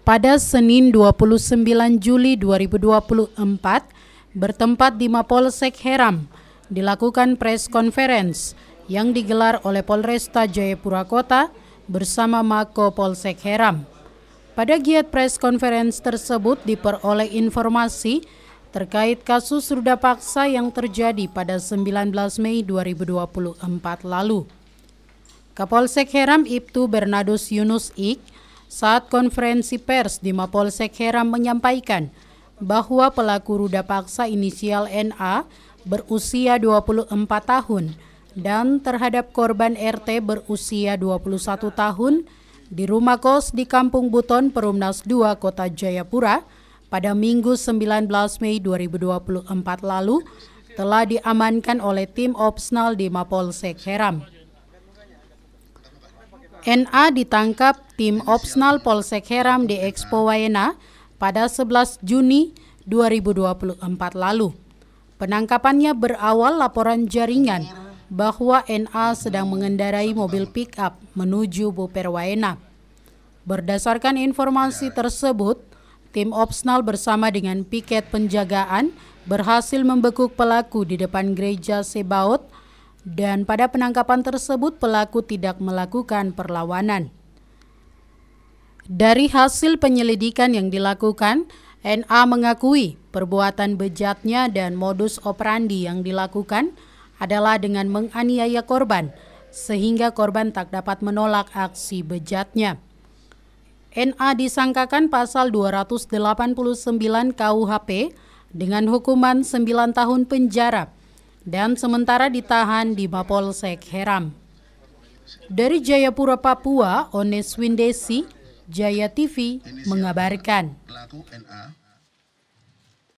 pada Senin 29 Juli 2024 bertempat di Mapolsek Heram dilakukan press conference yang digelar oleh Polresta Jayapura Kota bersama Mako Polsek Heram. Pada giat press conference tersebut diperoleh informasi terkait kasus ruda paksa yang terjadi pada 19 Mei 2024 lalu. Kapolsek Heram Ibtu Bernadus Yunus Ik saat konferensi pers di Mapolsek Heram menyampaikan bahwa pelaku ruda paksa inisial NA berusia 24 tahun dan terhadap korban RT berusia 21 tahun di rumah kos di Kampung Buton Perumnas 2 Kota Jayapura pada Minggu 19 Mei 2024 lalu telah diamankan oleh tim opsional di Mapolsek Heram. NA ditangkap tim Opsnal Polsek Heram di Expo Wayena pada 11 Juni 2024 lalu. Penangkapannya berawal laporan jaringan bahwa NA sedang mengendarai mobil pickup menuju Buper Wayena. Berdasarkan informasi tersebut, tim Opsnal bersama dengan piket penjagaan berhasil membekuk pelaku di depan gereja Sebaut dan pada penangkapan tersebut pelaku tidak melakukan perlawanan. Dari hasil penyelidikan yang dilakukan, NA mengakui perbuatan bejatnya dan modus operandi yang dilakukan adalah dengan menganiaya korban, sehingga korban tak dapat menolak aksi bejatnya. NA disangkakan pasal 289 KUHP dengan hukuman 9 tahun penjara dan sementara ditahan di Mapolsek Heram. Dari Jayapura, Papua, Ones Windesi, Jaya TV mengabarkan.